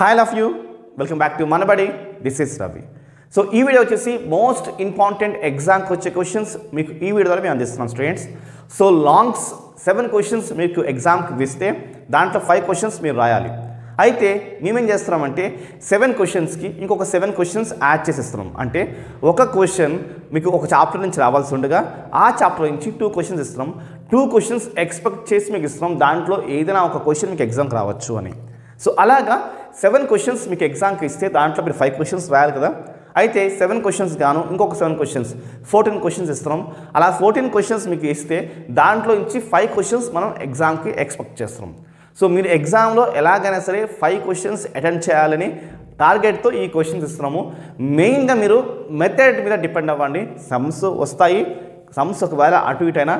hi love you welcome back to Manabadi this is Ravi so ఈ video వచ్చేసి most important ఎగ్జామ్కి వచ్చే క్వశ్చన్స్ మీకు ఈ వీడియో ద్వారా మేము అందిస్తున్నాం students so longs seven questions మీకు ఎగ్జామ్కి ఇస్తే దాంట్లో ఫైవ్ క్వశ్చన్స్ మీరు రాయాలి అయితే మేమేం చేస్తున్నామంటే సెవెన్ క్వశ్చన్స్కి ఇంకొక సెవెన్ క్వశ్చన్స్ యాడ్ చేసేస్తున్నాం అంటే ఒక క్వశ్చన్ మీకు ఒక చాప్టర్ నుంచి రావాల్సి ఉండగా ఆ చాప్టర్ నుంచి టూ క్వశ్చన్స్ ఇస్తున్నాం టూ క్వశ్చన్స్ ఎక్స్పెక్ట్ చేసి మీకు ఇస్తున్నాం దాంట్లో ఏదైనా ఒక క్వశ్చన్ మీకు ఎగ్జామ్కి రావచ్చు అని సో అలాగా సెవెన్ క్వశ్చన్స్ మీకు ఎగ్జామ్కి ఇస్తే దాంట్లో మీరు ఫైవ్ క్వశ్చన్స్ రాయాలి కదా అయితే సెవెన్ క్వశ్చన్స్ గాను ఇంకొక సెవెన్ క్వశ్చన్స్ ఫోర్టీన్ క్వశ్చన్స్ ఇస్తున్నాం అలా ఫోర్టీన్ క్వశ్చన్స్ మీకు ఇస్తే దాంట్లో నుంచి ఫైవ్ క్వశ్చన్స్ మనం ఎగ్జామ్కి ఎక్స్పెక్ట్ చేస్తున్నాం సో మీరు ఎగ్జామ్లో ఎలాగైనా సరే ఫైవ్ క్వశ్చన్స్ అటెండ్ చేయాలని టార్గెట్తో ఈ క్వశ్చన్స్ ఇస్తున్నాము మెయిన్గా మీరు మెథడ్ మీద డిపెండ్ అవ్వండి సమ్స్ వస్తాయి సమ్స్ ఒకవేళ అటు ఇటైనా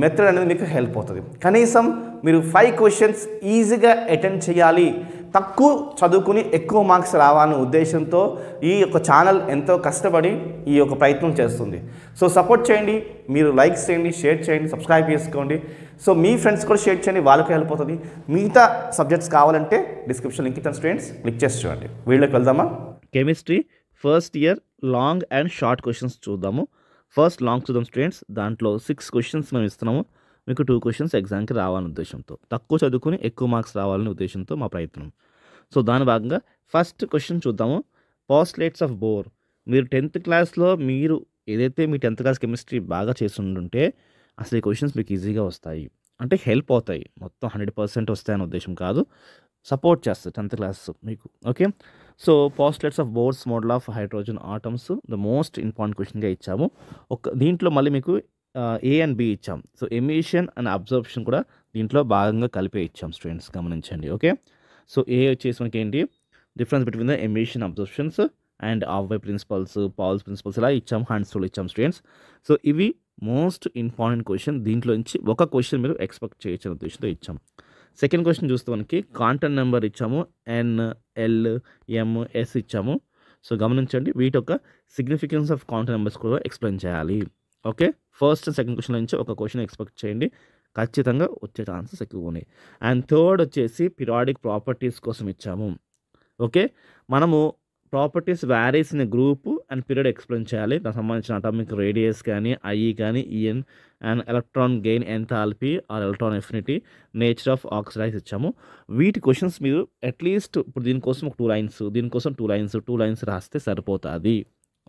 మెథడ్ అనేది మీకు హెల్ప్ అవుతుంది కనీసం మీరు ఫైవ్ క్వశ్చన్స్ ఈజీగా అటెండ్ చేయాలి తక్కువ చదువుకుని ఎక్కువ మార్క్స్ రావాలనే ఉద్దేశంతో ఈ యొక్క ఛానల్ ఎంతో కష్టపడి ఈ యొక్క ప్రయత్నం చేస్తుంది సో సపోర్ట్ చేయండి మీరు లైక్స్ చేయండి షేర్ చేయండి సబ్స్క్రైబ్ చేసుకోండి సో మీ ఫ్రెండ్స్ కూడా షేర్ చేయండి వాళ్ళకి హెల్ప్ అవుతుంది మిగతా సబ్జెక్ట్స్ కావాలంటే డిస్క్రిప్షన్ లింక్ ఇచ్చిన స్టూడెంట్స్ క్లిక్ చేసి చూడండి వీళ్ళకి వెళ్దామా chemistry first year long and short questions చూద్దాము ఫస్ట్ లాంగ్ చూద్దాం స్టూడెంట్స్ దాంట్లో సిక్స్ క్వశ్చన్స్ మేము ఇస్తున్నాము మీకు టూ క్వశ్చన్స్ ఎగ్జామ్కి రావాలనే ఉద్దేశంతో తక్కువ చదువుకుని ఎక్కువ మార్క్స్ రావాలనే ఉద్దేశంతో మా ప్రయత్నం సో దాని భాగంగా ఫస్ట్ క్వశ్చన్ చూద్దాము పాస్లేట్స్ ఆఫ్ బోర్ మీరు టెన్త్ క్లాస్లో మీరు ఏదైతే మీ టెన్త్ క్లాస్ కెమిస్ట్రీ బాగా చేస్తుంటుంటే అసలు ఈ క్వశ్చన్స్ మీకు ఈజీగా వస్తాయి అంటే హెల్ప్ అవుతాయి మొత్తం హండ్రెడ్ పర్సెంట్ వస్తాయనే ఉద్దేశం కాదు సపోర్ట్ చేస్తారు టెన్త్ క్లాస్ మీకు okay so postulates of Bohr's model of hydrogen atoms the most important క్వశ్చన్గా ఇచ్చాము ఒక దీంట్లో మళ్ళీ మీకు ఏ అండ్ బి ఇచ్చాం సో ఎమిషన్ అండ్ అబ్జర్బ్షన్ కూడా దీంట్లో భాగంగా కలిపే ఇచ్చాం స్టూడెంట్స్ గమనించండి ఓకే సో ఏ వచ్చేసి మనకి ఏంటి difference between the emission absorptions and aufbau principles Pauli's principles ఇలా ఇచ్చాం హ్యాండ్స్ రూల్ ఇచ్చాం స్టూడెంట్స్ సో ఇవి మోస్ట్ ఇంపార్టెంట్ క్వశ్చన్ దీంట్లో నుంచి ఒక క్వశ్చన్ మీరు ఎక్స్పెక్ట్ చేయొచ్చని ఉద్దేశంతో ఇచ్చాం సెకండ్ క్వశ్చన్ చూస్తే మనకి కాంటెంట్ నెంబర్ ఇచ్చాము ఎన్ ఎల్ ఎం ఎస్ ఇచ్చాము సో గమనించండి వీటి యొక్క సిగ్నిఫికెన్స్ ఆఫ్ కాంటెంట్ నెంబర్స్ కూడా ఎక్స్ప్లెయిన్ చేయాలి ఓకే ఫస్ట్ సెకండ్ క్వశ్చన్ నుంచి ఒక క్వశ్చన్ ఎక్స్పెక్ట్ చేయండి ఖచ్చితంగా వచ్చే ఛాన్సెస్ ఎక్కువ ఉన్నాయి అండ్ థర్డ్ వచ్చేసి పిరాడిక్ ప్రాపర్టీస్ కోసం ఇచ్చాము ఓకే మనము properties varies in group and period explain చేయాలి దానికి సంబంధించిన అటామిక్ రేడియస్ కానీ ఐఈ కానీ E N and electron gain enthalpy or electron affinity nature of oxidise ఇచ్చాము వీటి క్వశ్చన్స్ మీరు అట్లీస్ట్ ఇప్పుడు దీనికోసం ఒక టూ లైన్స్ దీనికోసం టూ లైన్స్ టూ లైన్స్ రాస్తే సరిపోతుంది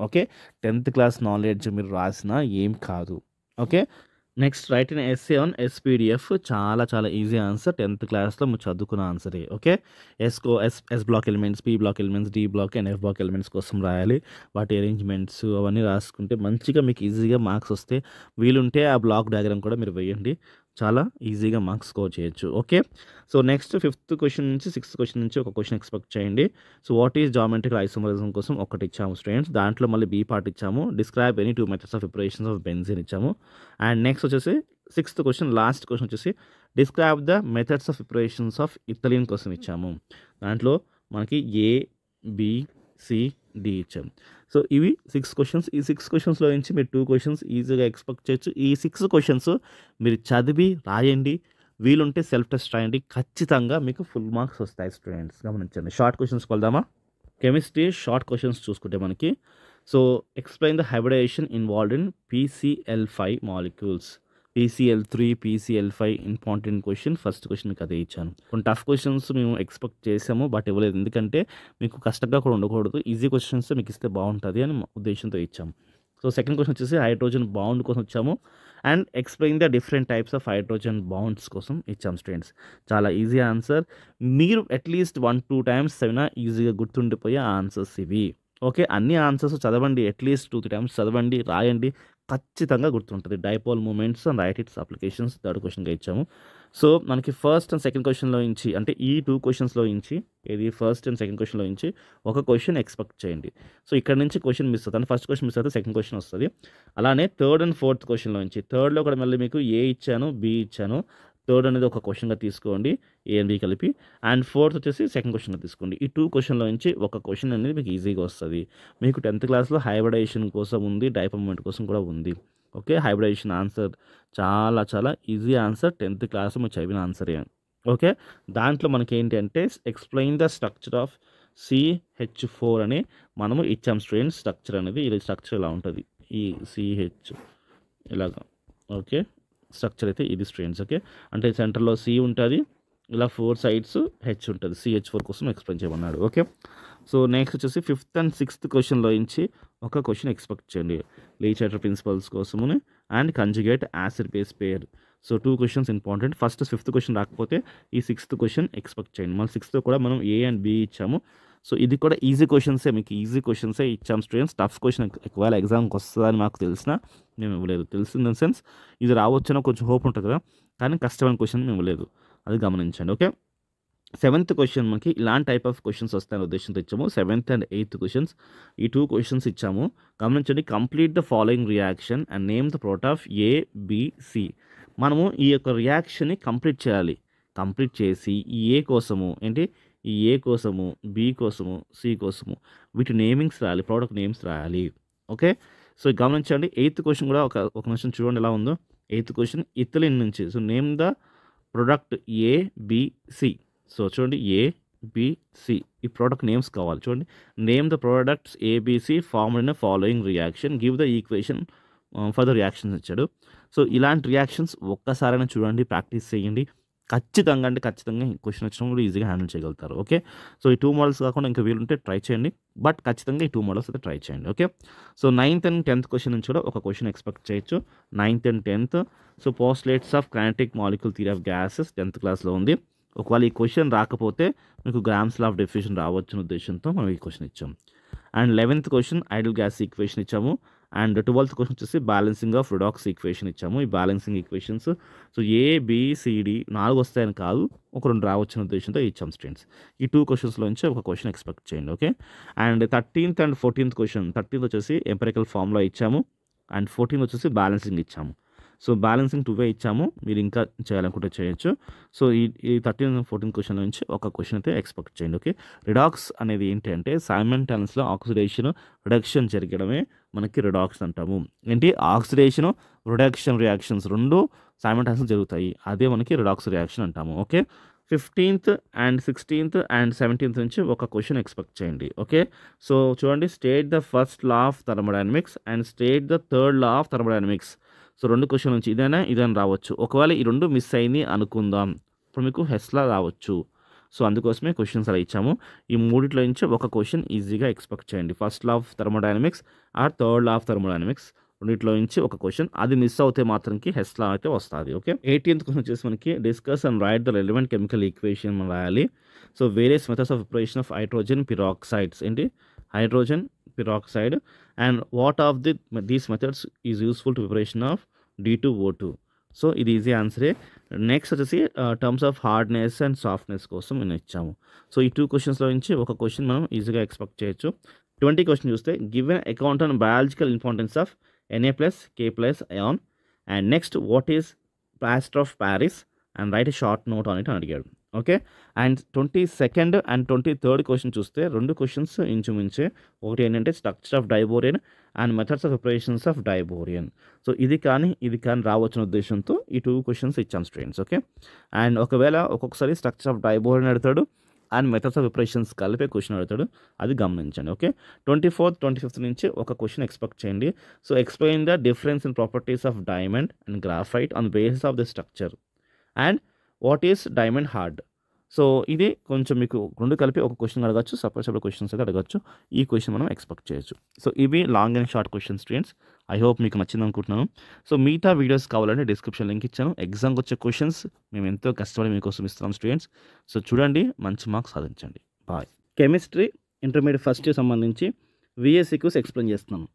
ఓకే టెన్త్ క్లాస్ నాలెడ్జ్ మీరు రాసినా ఏం కాదు okay next write in SA on SPDF చాలా చాలా ఈజీ ఆన్సర్ టెన్త్ క్లాస్లో మీరు చదువుకున్న ఆన్సరే ఓకే ఎస్కో S S block elements p block elements d block and f block elements కోసం రాయాలి వాటి అరేంజ్మెంట్స్ అవన్నీ రాసుకుంటే మంచిగా మీకు ఈజీగా మార్క్స్ వస్తే వీలుంటే ఆ బ్లాక్ డయాగ్రామ్ కూడా మీరు వేయండి చాలా ఈజీగా మార్క్స్ స్కోర్ చేయొచ్చు okay so next fifth question నుంచి సిక్స్త్ క్వశ్చన్ నుంచి ఒక క్వశ్చన్ ఎక్స్పెక్ట్ చేయండి so what is geometrical isomerism కోసం ఒకటి ఇచ్చాము స్టూడెంట్స్ దాంట్లో మళ్ళీ బీ పార్ట్ ఇచ్చాము describe any two methods of preparations of benzene ఇచ్చాము అండ్ నెక్స్ట్ వచ్చేసి సిక్స్త్ క్వశ్చన్ లాస్ట్ క్వశ్చన్ వచ్చేసి describe the methods of preparations of ethylene కోసం ఇచ్చాము దాంట్లో మనకి ఏ బి డి ఇచ్చాము సో ఇవి సిక్స్ క్వశ్చన్స్ ఈ సిక్స్ క్వశ్చన్స్లో నుంచి మీరు టూ క్వశ్చన్స్ ఈజీగా ఎక్స్పెక్ట్ చేయొచ్చు ఈ సిక్స్ క్వశ్చన్స్ మీరు చదివి రాయండి వీలుంటే సెల్ఫ్ టెస్ట్ రాయండి ఖచ్చితంగా మీకు ఫుల్ మార్క్స్ వస్తాయి స్టూడెంట్స్ గమనించండి షార్ట్ క్వశ్చన్స్కి వెళ్దామా కెమిస్ట్రీ షార్ట్ క్వశ్చన్స్ చూసుకుంటే మనకి so explain the hybridisation involved in PCl five molecules PCl three PCl five important question first క్వశ్చన్కి అదే ఇచ్చాను కొన్ని టఫ్ క్వశ్చన్స్ మేము ఎక్స్పెక్ట్ చేసాము బట్ ఇవ్వలేదు ఎందుకంటే మీకు కష్టంగా కూడా ఉండకూడదు ఈజీ క్వశ్చన్స్ మీకు ఇస్తే బాగుంటుంది అని ఉద్దేశంతో ఇచ్చాము సో సెకండ్ క్వశ్చన్ వచ్చేసి హైడ్రోజన్ బౌండ్ కోసం వచ్చాము and explain the different types of hydrogen bonds కోసం ఇచ్చాం స్టూడెంట్స్ చాలా ఈజీ ఆన్సర్ మీరు అట్లీస్ట్ వన్ టూ టైమ్స్ అయినా ఈజీగా గుర్తుండిపోయే ఆన్సర్స్ ఇవి ఓకే అన్ని ఆన్సర్స్ చదవండి అట్లీస్ట్ టూ త్రీ టైమ్స్ చదవండి రాయండి ఖచ్చితంగా గుర్తుంటుంది dipole moments and write its applications third క్వశ్చన్గా ఇచ్చాము సో మనకి ఫస్ట్ అండ్ సెకండ్ క్వశ్చన్లో ఇంచి అంటే ఈ టూ క్వశ్చన్స్లో ఇంచి ఇది ఫస్ట్ అండ్ సెకండ్ క్వశ్చన్లో ఇంచి ఒక క్వశ్చన్ ఎక్స్పెక్ట్ చేయండి సో ఇక్కడ నుంచి క్వశ్చన్ మిస్ అవుతుంది ఫస్ట్ క్వశ్చన్ మిస్ అవుతుంది సెకండ్ క్వశ్చన్ వస్తుంది అలానే థర్డ్ అండ్ ఫోర్త్ క్వశ్చన్లో నుంచి థర్డ్లో కూడా మళ్ళీ మీకు ఏ ఇచ్చాను బి ఇచ్చాను థర్డ్ అనేది ఒక క్వశ్చన్గా తీసుకోండి ఏఎన్బి కలిపి అండ్ ఫోర్త్ వచ్చేసి సెకండ్ క్వశ్చన్గా తీసుకోండి ఈ టూ క్వశ్చన్లో నుంచి ఒక క్వశ్చన్ అనేది మీకు ఈజీగా వస్తుంది మీకు టెన్త్ క్లాస్లో హైబ్రిడైజేషన్ కోసం ఉంది డైప్ మూమెంట్ కోసం కూడా ఉంది ఓకే హైబ్రిడైజేషన్ ఆన్సర్ చాలా చాలా ఈజీ ఆన్సర్ టెన్త్ క్లాస్ మీకు చదివిన ఆన్సరే ఓకే దాంట్లో మనకి ఏంటంటే explain the structure of CH four అని మనము ఇచ్చాం స్టూడెంట్స్ స్ట్రక్చర్ అనేది ఇది స్ట్రక్చర్ ఇలా ఉంటుంది ఈ సిహెచ్ ఇలాగా ఓకే స్ట్రక్చర్ అయితే ఇది స్ట్రెయిన్స్ ఓకే అంటే సెంటర్లో సి ఉంటుంది ఇలా ఫోర్ సైడ్స్ హెచ్ ఉంటుంది సిహెచ్ ఫోర్ కోసం ఎక్స్ప్లెయిన్ చేయమన్నాడు ఓకే సో నెక్స్ట్ వచ్చేసి ఫిఫ్త్ అండ్ సిక్స్త్ క్వశ్చన్లో నుంచి ఒక క్వశ్చన్ ఎక్స్పెక్ట్ చేయండి లీచైటర్ ప్రిన్సిపల్స్ కోసము and conjugate acid base pair so two questions important first fifth question రాకపోతే ఈ సిక్స్త్ క్వశ్చన్ ఎక్స్పెక్ట్ చేయండి మళ్ళీ సిక్స్త్ కూడా మనం ఏ అండ్ బి ఇచ్చాము సో ఇది కూడా ఈజీ క్వశ్చన్సే మీకు ఈజీ క్వశ్చన్సే ఇచ్చాం స్టూడెంట్స్ టఫ్ క్వశ్చన్ ఒకవేళ ఎగ్జామ్కి వస్తుందని మాకు తెలిసిన మేము ఇవ్వలేదు తెలిసింది ఇన్ సెన్స్ ఇది రావచ్చునో కొంచెం హోప్ ఉంటుంది కదా కానీ కష్టమైన క్వశ్చన్ మేము ఇవ్వలేదు అది గమనించండి ఓకే సెవెంత్ క్వశ్చన్ మనకి ఇలాంటి టైప్ ఆఫ్ క్వశ్చన్స్ వస్తాయని ఉద్దేశంతో ఇచ్చాము సెవెంత్ అండ్ ఎయిత్ క్వశ్చన్స్ ఈ టూ క్వశ్చన్స్ ఇచ్చాము గమనించండి complete the following reaction and name the product of A B C మనము ఈ యొక్క రియాక్షన్ని కంప్లీట్ చేయాలి కంప్లీట్ చేసి ఈ ఏ కోసము ఏంటి ఈ ఏ కోసము బి కోసము సి కోసము వీటి నేమింగ్స్ రాయాలి ప్రోడక్ట్ నేమ్స్ రాయాలి ఓకే సో గమనించండి ఎయిత్ క్వశ్చన్ కూడా ఒక ఒక నిమిషం చూడండి ఎలా ఉందో ఎయిత్ క్వశ్చన్ ఇతలిన్ నుంచి so name the product A B C so చూడండి ఏ బిసి ఈ ప్రోడక్ట్ నేమ్స్ కావాలి చూడండి name the products A B C formed in following reaction give the equation for the reactions ఇచ్చాడు సో ఇలాంటి రియాక్షన్స్ ఒక్కసారైనా చూడండి ప్రాక్టీస్ చేయండి ఖచ్చితంగా అంటే ఖచ్చితంగా క్వశ్చన్ వచ్చినప్పుడు ఈజీగా హ్యాండిల్ చేయగలుగుతారు ఓకే సో ఈ టూ మోడల్స్ కాకుండా ఇంకా వీలుంటే ట్రై చేయండి బట్ ఖచ్చితంగా ఈ టూ మోడల్స్ అయితే ట్రై చేయండి okay so ninth and tenth question నుంచి కూడా ఒక క్వశ్చన్ ఎక్స్పెక్ట్ చేయొచ్చు ninth and tenth so postulates of kinetic molecule theory of gases tenth క్లాస్లో ఉంది ఒకవేళ ఈ క్వశ్చన్ రాకపోతే మీకు గ్రామ్స్ లాఫ్ ఆఫ్ డెఫిషన్ రావచ్చు ఉద్దేశంతో మనం ఈ క్వశ్చన్ ఇచ్చాము and eleventh question ideal gas equation ఇచ్చాము అండ్ ట్వెల్త్ క్వశ్చన్ వచ్చేసి బ్యాలెన్సింగ్ ఆఫ్ రిడాక్స్ ఈక్వేషన్ ఇచ్చాము ఈ balancing equations so A B C D నాలుగు వస్తాయని కాదు ఒక రెండు రావచ్చిన ఉద్దేశంతో ఇచ్చాం స్టూడెంట్స్ ఈ టూ క్వశ్చన్స్లోంచి ఒక క్వశ్చన్ ఎక్స్పెక్ట్ చేయండి okay and thirteenth and fourteenth question thirteenth వచ్చేసి ఎంపెరికల్ ఫామ్లో ఇచ్చాము అండ్ ఫోర్టీన్త్ వచ్చేసి బ్యాలెన్సింగ్ ఇచ్చాము సో బ్యాలెన్సింగ్ టూవే ఇచ్చాము మీరు ఇంకా చేయాలనుకుంటే చేయొచ్చు సో ఈ ఈ థర్టీన్ ఫోర్టీన్ క్వశ్చన్ నుంచి ఒక క్వశ్చన్ అయితే ఎక్స్పెక్ట్ చేయండి ఓకే రిడాక్స్ అనేది ఏంటంటే సైమెంటన్స్లో ఆక్సిడేషన్ రిడక్షన్ జరగడమే మనకి రిడాక్స్ అంటాము ఏంటి ఆక్సిడేషన్ రిడక్షన్ రియాక్షన్స్ రెండు సైమల్టైన్స్గా జరుగుతాయి అదే మనకి రిడాక్స్ రియాక్షన్ అంటాము okay fifteenth and sixteenth and seventeenth నుంచి ఒక క్వశ్చన్ ఎక్స్పెక్ట్ చేయండి ఓకే సో చూడండి state the first law of thermodynamics and state the third law of thermodynamics so రెండు క్వశ్చన్ నుంచి ఇదైనా ఇదైనా రావచ్చు ఒకవేళ ఈ రెండు మిస్ అయింది అనుకుందాం ఇప్పుడు మీకు హెస్లా రావచ్చు సో అందుకోసమే క్వశ్చన్స్ అలా ఇచ్చాము ఈ మూడిట్లో నుంచి ఒక క్వశ్చన్ ఈజీగా ఎక్స్పెక్ట్ చేయండి first law of thermodynamics or third law of thermodynamics రెండింటిలో నుంచి ఒక క్వశ్చన్ అది మిస్ అవుతే మాత్రంకి హెస్లా అయితే వస్తుంది ఓకే ఎయిటీన్త్ క్వశ్చన్ వచ్చేసి మనకి discuss and write the relevant chemical equation రాయాలి so various methods of preparation of hydrogen peroxides ఏంటి hydrogen peroxide and what of the these methods is useful to preparation of D two O two so ఇది easy ఆన్సరే next వచ్చేసి terms of hardness and softness కోసం నేను ఇచ్చాము so ఈ two క్వశ్చన్స్లో నుంచి ఒక క్వశ్చన్ మనం ఈజీగా ఎక్స్పెక్ట్ చేయొచ్చు ట్వంటీ క్వశ్చన్ చూస్తే given account on biological importance of Na plus K plus on and next what is plaster of Paris and write short note on అని అడిగాడు okay and twenty second and twenty third question చూస్తే రెండు questions ఇంచుమించే ఒకటి ఏంటంటే structure of diborane and methods of operations of diborane so ఇది కానీ ఇది కానీ రావచ్చిన ఉద్దేశంతో ఈ టూ క్వశ్చన్స్ ఇచ్చాను స్టూడెంట్స్ ఓకే అండ్ ఒకవేళ ఒక్కొక్కసారి స్ట్రక్చర్ ఆఫ్ డైబోరియన్ అడతాడు అండ్ మెథడ్స్ ఆఫ్ ఆపరేషన్స్ కలిపే క్వశ్చన్ అడతాడు అది గమనించండి okay twenty fourth twenty fifth నుంచి ఒక క్వశ్చన్ ఎక్స్పెక్ట్ చేయండి so explain the difference in properties of diamond and graphite on basis of the structure and what is diamond hard so ఇది కొంచెం మీకు రెండు కలిపి ఒక క్వశ్చన్ అడగచ్చు సపరేట్ సపరేట్ క్వశ్చన్స్ అయితే అడగచ్చు ఈ క్వశ్చన్ మనం ఎక్స్పెక్ట్ చేయొచ్చు సో ఇవి long and short question students I hope మీకు నచ్చింది అనుకుంటున్నాను సో మిగతా వీడియోస్ కావాలంటే డిస్క్రిప్షన్ లింక్ ఇచ్చాను ఎగ్జామ్కి వచ్చే క్వశ్చన్స్ మేము ఎంతో కష్టపడి మీకోసం ఇస్తున్నాం స్టూడెంట్స్ సో చూడండి మంచి మార్క్స్ సాధించండి బాయ్ కెమిస్ట్రీ ఇంటర్మీడియట్ ఫస్ట్ సంబంధించి విఎస్సిక్యూస్ ఎక్స్ప్లెయిన్ చేస్తున్నాను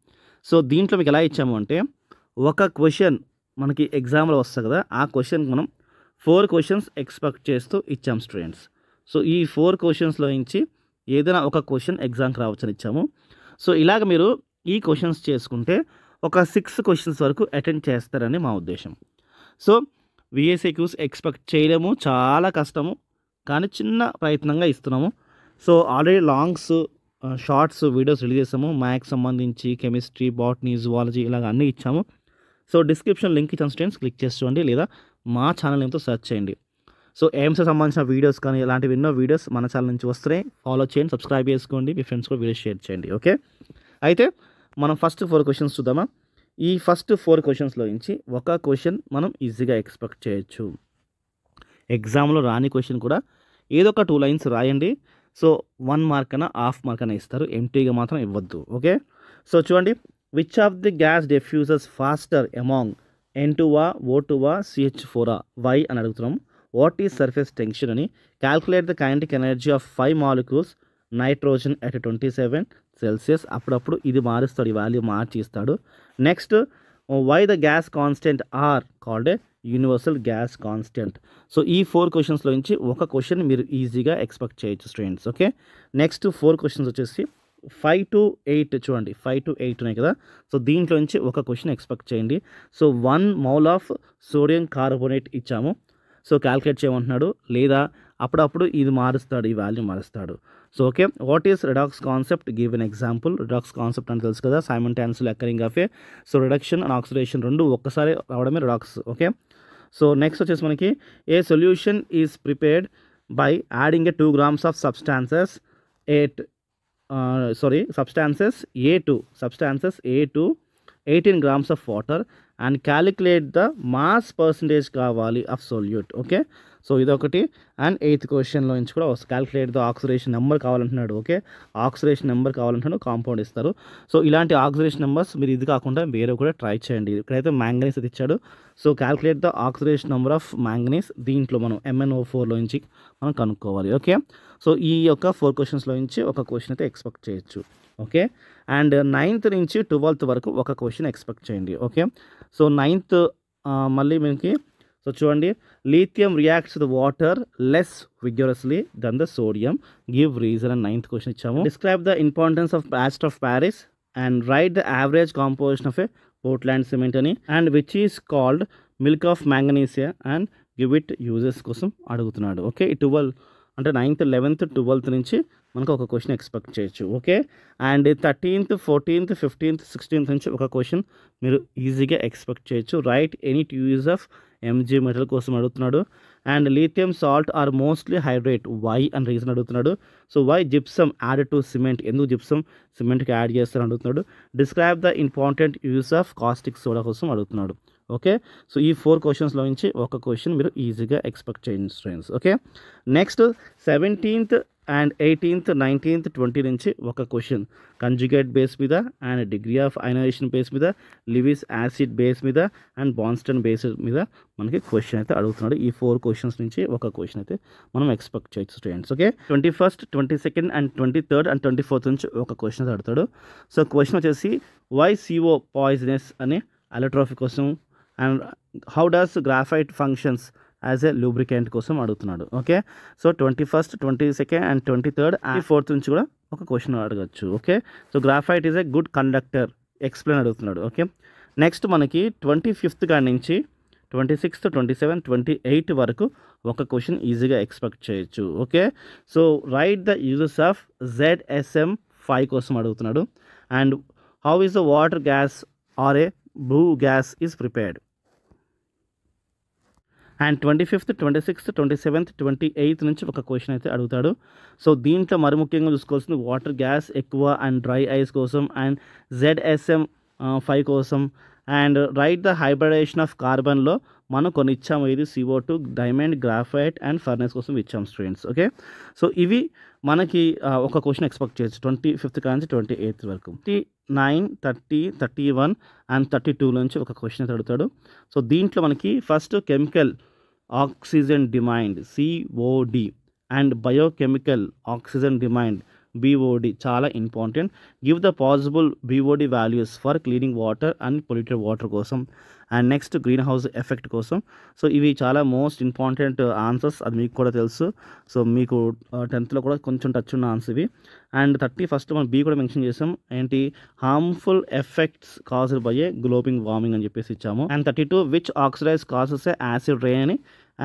సో దీంట్లో మీకు ఎలా ఇచ్చాము అంటే ఒక క్వశ్చన్ మనకి ఎగ్జామ్లో వస్తుంది కదా ఆ క్వశ్చన్కి మనం ఫోర్ క్వశ్చన్స్ ఎక్స్పెక్ట్ చేస్తూ ఇచ్చాం స్టూడెంట్స్ సో ఈ ఫోర్ క్వశ్చన్స్లో నుంచి ఏదైనా ఒక క్వశ్చన్ ఎగ్జామ్కి రావచ్చని ఇచ్చాము సో ఇలాగ మీరు ఈ క్వశ్చన్స్ చేసుకుంటే ఒక సిక్స్ క్వశ్చన్స్ వరకు అటెండ్ చేస్తారని మా ఉద్దేశం సో క్యూస్ ఎక్స్పెక్ట్ చేయడము చాలా కష్టము కానీ చిన్న ప్రయత్నంగా ఇస్తున్నాము so already longs shorts videos release చేసాము మ్యాథ్స్ సంబంధించి కెమిస్ట్రీ బాటనీ జువాలజీ ఇలాగ అన్నీ ఇచ్చాము సో డిస్క్రిప్షన్ లింక్ ఇచ్చాను స్టూడెంట్స్ క్లిక్ చేసి చూడండి లేదా మా ఛానల్ ఏమితో సెర్చ్ చేయండి సో ఎయిమ్స్కి సంబంధించిన వీడియోస్ కానీ ఇలాంటివి ఎన్నో వీడియోస్ మన ఛానల్ నుంచి వస్తాయి ఫాలో చేయండి సబ్స్క్రైబ్ చేసుకోండి మీ ఫ్రెండ్స్ కూడా వీడియో షేర్ చేయండి ఓకే అయితే మనం ఫస్ట్ ఫోర్ క్వశ్చన్స్ చూద్దామా ఈ ఫస్ట్ ఫోర్ క్వశ్చన్స్లో నుంచి ఒక క్వశ్చన్ మనం ఈజీగా ఎక్స్పెక్ట్ చేయొచ్చు ఎగ్జామ్లో రాని క్వశ్చన్ కూడా ఏదో ఒక టూ లైన్స్ రాయండి సో వన్ మార్క్ అయినా హాఫ్ మార్క్ అయినా ఇస్తారు ఎంటీగా మాత్రం ఇవ్వద్దు ఓకే సో చూడండి which of the gas diffuses faster among N టూవా ఓ టూవా సిహెచ్ ఫోరా వై అని అడుగుతున్నాం వాట్ ఈజ్ సర్ఫేస్ టెన్షన్ అని calculate the kinetic energy of five molecules nitrogen at twenty seven Celsius అప్పుడప్పుడు ఇది మారుస్తాడు ఈ వాల్యూ మార్చి ఇస్తాడు next why the gas constant R called universal gas constant so ఈ ఫోర్ క్వశ్చన్స్లో నుంచి ఒక క్వశ్చన్ మీరు ఈజీగా ఎక్స్పెక్ట్ చేయొచ్చు students okay next four questions వచ్చేసి ఫైవ్ టు ఎయిట్ చూడండి ఫైవ్ టు ఎయిట్ ఉన్నాయి కదా సో దీంట్లో నుంచి ఒక క్వశ్చన్ ఎక్స్పెక్ట్ చేయండి so one mole of sodium carbonate ఇచ్చాము సో క్యాల్కులేట్ చేయమంటున్నాడు లేదా అప్పుడప్పుడు ఇది మారుస్తాడు ఈ వాల్యూ మారుస్తాడు so okay what is redox concept give an example redox concept అని తెలుసు కదా సైమన్ ట్యాన్స్లో ఎక్కరింగ్ ఆఫే సో రిడక్షన్ అండ్ ఆక్సిడేషన్ రెండు ఒక్కసారి రావడమే రిడాక్స్ ఓకే సో నెక్స్ట్ వచ్చేసి మనకి a solution is prepared by adding a two grams of substances eight uh, sorry substances a2 substances a2 18 grams of water and calculate the mass percentage కావాలి of solute okay so ఇదొకటి and eighth క్వశ్చన్లో నుంచి కూడా calculate the oxidation number కావాలంటున్నాడు okay oxidation number కావాలంటున్నాడు compound ఇస్తారు so ఇలాంటి oxidation numbers మీరు ఇది కాకుండా వేరే కూడా ట్రై చేయండి ఇక్కడైతే మ్యాంగనీస్ అది ఇచ్చాడు so calculate the oxidation number of manganese దీంట్లో మనం ఎంఎన్ఓ ఫోర్లో నుంచి మనం కనుక్కోవాలి ఓకే సో ఈ యొక్క ఫోర్ క్వశ్చన్స్లో నుంచి ఒక క్వశ్చన్ అయితే ఎక్స్పెక్ట్ చేయొచ్చు ఓకే అండ్ నైన్త్ నుంచి ట్వెల్త్ వరకు ఒక క్వశ్చన్ ఎక్స్పెక్ట్ చేయండి ఓకే సో నైన్త్ మళ్ళీ మనకి సో చూడండి lithium reacts the water less vigorously than the sodium give reason and ninth question ఇచ్చాము describe the importance of paste of Paris and write the average composition of a Portland cement అని and which is called milk of magnesia and give it uses కోసం అడుగుతున్నాడు okay ఇటువల్ అంటే ninth eleventh twelfth నుంచి మనకు ఒక question expect చేయొచ్చు okay and thirteenth fourteenth fifteenth sixteenth నుంచి ఒక క్వశ్చన్ మీరు ఈజీగా ఎక్స్పెక్ట్ చేయొచ్చు write any two use of Mg metal కోసం అడుగుతున్నాడు and lithium salt are mostly hydrate why అని రీజన్ అడుగుతున్నాడు so why gypsum add to cement ఎందుకు జిప్సమ్ సిమెంట్కి యాడ్ చేస్తారని అడుగుతున్నాడు describe the important use of caustic soda కోసం అడుగుతున్నాడు ఓకే సో ఈ ఫోర్ క్వశ్చన్స్లో నుంచి ఒక క్వశ్చన్ మీరు ఈజీగా ఎక్స్పెక్ట్ చేయండి students okay next seventeenth and eighteenth nineteenth twenty నుంచి ఒక క్వశ్చన్ కంజుగేట్ బేస్ మీద and degree of ionisation base మీద లివిస్ యాసిడ్ బేస్ మీద అండ్ బాన్స్టన్ బేస్ మీద మనకి క్వశ్చన్ అయితే అడుగుతున్నాడు ఈ ఫోర్ క్వశ్చన్స్ నుంచి ఒక క్వశ్చన్ అయితే మనం ఎక్స్పెక్ట్ చేయొచ్చు students okay twenty first twenty second and twenty third and twenty fourth నుంచి ఒక క్వశ్చన్ అడుగుతాడు సో క్వశ్చన్ వచ్చేసి వై సిఓ పాయిజనెస్ అని అలట్రాఫీ కోసం and how does graphite functions as a lubricant కోసం అడుగుతున్నాడు okay so twenty first twenty second and twenty third and fourth నుంచి కూడా ఒక క్వశ్చన్ అడగచ్చు okay so graphite is a good conductor explain అడుగుతున్నాడు okay next మనకి twenty fifth కాడి నుంచి twenty sixth twenty seven twenty eight వరకు ఒక క్వశ్చన్ ఈజీగా ఎక్స్పెక్ట్ చేయొచ్చు okay so write the uses of ZSM five కోసం అడుగుతున్నాడు and how is the water gas or a blue gas is prepared and twenty fifth twenty sixth twenty seventh twenty eighth నుంచి ఒక question అయితే అడుగుతాడు so దీంట్లో మరి ముఖ్యంగా చూసుకోవాల్సింది వాటర్ గ్యాస్ ఎక్కువ అండ్ డ్రై ఐస్ కోసం అండ్ జెడ్ఎస్ఎం ఫైవ్ కోసం and write the hybridisation of కార్బన్లో మనం కొన్ని ఇచ్చాము ఇది CO two diamond graphite and furnace కోసం ఇచ్చాం స్టూడెంట్స్ ఓకే సో ఇవి మనకి ఒక క్వశ్చన్ ఎక్స్పెక్ట్ చేయొచ్చు ట్వంటీ ఫిఫ్త్ కాంచి ట్వంటీ ఎయిత్ వరకు nine thirty thirty one and thirty two నుంచి ఒక క్వశ్చన్ అడుగుతాడు సో దీంట్లో మనకి first chemical oxygen demand COD and biochemical oxygen demand BOD చాలా important give the possible BOD values for cleaning water and polluted water కోసం and next greenhouse effect కోసం so ఇవి చాలా మోస్ట్ ఇంపార్టెంట్ ఆన్సర్స్ అది మీకు కూడా తెలుసు so మీకు టెన్త్లో కూడా కొంచెం టచ్ ఉన్న ఆన్సర్ ఇవి అండ్ థర్టీ ఫస్ట్ మనం బీ కూడా మెన్షన్ చేసాం ఏంటి harmful effects caused by a global warming అని చెప్పేసి ఇచ్చాము and thirty two which oxides causes acid rain అని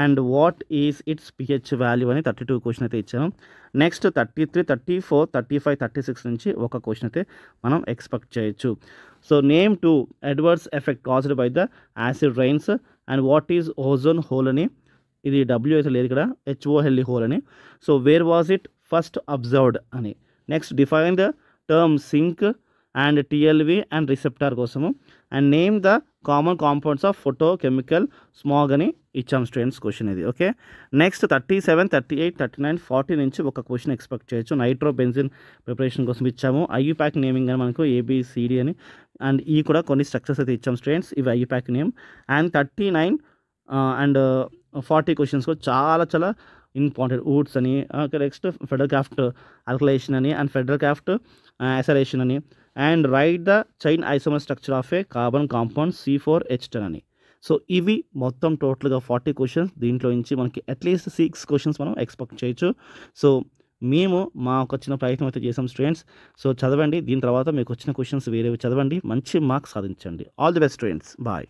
and what is its pH value అని థర్టీ టూ క్వశ్చన్ అయితే ఇచ్చాము next thirty three thirty four thirty five thirty six నుంచి ఒక question అయితే మనం ఎక్స్పెక్ట్ చేయొచ్చు so name two adverse effect caused by the acid rains and what is ozone hole అని ఇది డబ్ల్యూ అయితే లేదు ఇక్కడ హెచ్ఓహెల్ఈ హోల్ e అని so where was it first observed అని next define the term sink and TLV and receptor కోసము and name the common compounds of photochemical smog అని ఇచ్చాం స్టూడెంట్స్ క్వశ్చన్ ఇది okay next thirty seven thirty eight thirty nine forty నుంచి ఒక question expect చేయొచ్చు nitrobenzene preparation కోసం ఇచ్చాము I pack naming అని మనకు ఏబిసిడి అని అండ్ ఈ కూడా కొన్ని స్ట్రక్చర్స్ అయితే ఇచ్చాం స్టూడెంట్స్ ఇవి IUPAC name and thirty nine and forty questions కూడా చాలా చాలా ఇంపార్టెంట్ ఊడ్స్ అని నెక్స్ట్ ఫెడర్ క్రాఫ్ట్ అల్కలేషన్ అని అండ్ ఫెడరల్ క్రాఫ్ట్ అసరేషన్ అని and write the chain isomer structure of a carbon compound C four H ten అని సో ఇవి మొత్తం టోటల్గా ఫార్టీ క్వశ్చన్స్ దీంట్లో నుంచి మనకి అట్లీస్ట్ సిక్స్ క్వశ్చన్స్ మనం ఎక్స్పెక్ట్ చేయొచ్చు సో మేము మా ఒక చిన్న ప్రయత్నం అయితే చేసాం స్టూడెంట్స్ సో చదవండి దీని తర్వాత మీకు వచ్చిన క్వశ్చన్స్ వేరేవి చదవండి మంచి మార్క్స్ సాధించండి all the best students bye